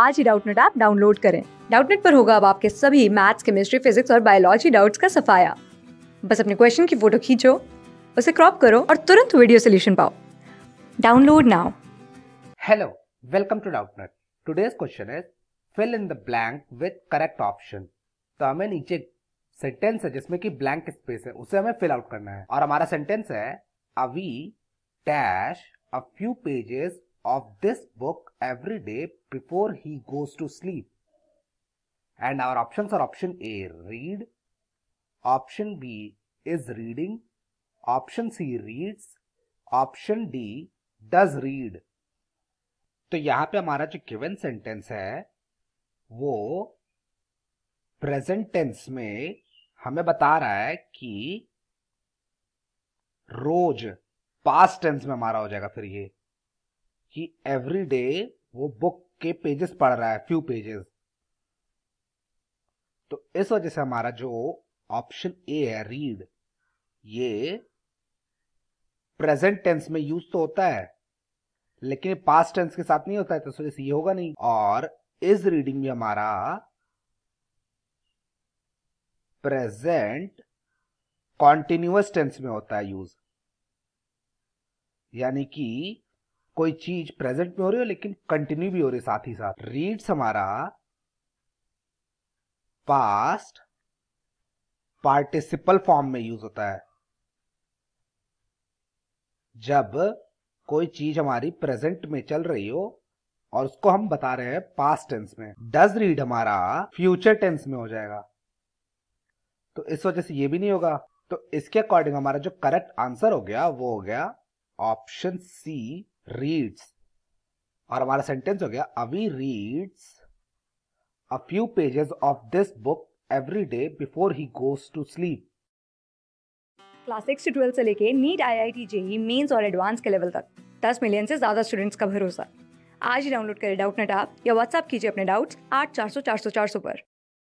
आज ही Doubtnut app download करें डाउटनेट पर होगा अब आपके सभी मैथ्स केमिस्ट्री फिजिक्स और बायोलॉजी डाउट्स का सफाया बस अपने क्वेश्चन की फोटो खींचो उसे क्रॉप करो और तुरंत वीडियो सोल्यूशन पाओ download now hello welcome to Doubtnut today's question is fill in the blank with correct option तो हमें नीचे सेंटेंस है जिसमें कि ब्लैंक स्पेस है उसे हमें फिल आउट करना है और हमारा सेंटेंस है Avi dash a few pages of this book every day before he goes to sleep. And our options are option A, read. Option B is reading. Option C, reads. Option D, does read. तो यहां पे हमारा जो given sentence है वो present tense में हमें बता रहा है कि रोज पास्ट टेंस में हमारा हो जाएगा फिर ये कि एवरी डे वो बुक के पेजेस पढ़ रहा है फ्यू पेजेस तो इस वजह से हमारा जो ऑप्शन ए है रीड ये प्रेजेंट टेंस में यूज तो होता है लेकिन पास्ट टेंस के साथ नहीं होता है तो इस वजह से ये होगा नहीं और इस रीडिंग भी हमारा प्रेजेंट कॉन्टिन्यूस टेंस में होता है यूज यानी कि कोई चीज प्रेजेंट में हो रही हो लेकिन कंटिन्यू भी हो रही है साथ ही साथ रीड्स हमारा पास्ट पार्टिसिपल फॉर्म में यूज होता है जब कोई चीज हमारी प्रेजेंट में चल रही हो और उसको हम बता रहे हैं पास्ट टेंस में डज रीड हमारा फ्यूचर टेंस में हो जाएगा तो इस वजह से ये भी नहीं होगा तो इसके अकॉर्डिंग हमारा जो करेक्ट आंसर हो गया वो हो गया ऑप्शन सी रीड्स और हमारा सेंटेंस हो गया Avi reads a few pages of this book every day before he goes to sleep class six से ट्वेल्थ से लेके NEET IIT JEE mains और एडवांस के लेवल तक दस मिलियन से ज्यादा स्टूडेंट्स का भरोसा आज ही डाउनलोड करें डाउट नेट आप या व्हाट्सअप कीजिए अपने डाउट्स आठ चार सौ चार सौ चार सौ पर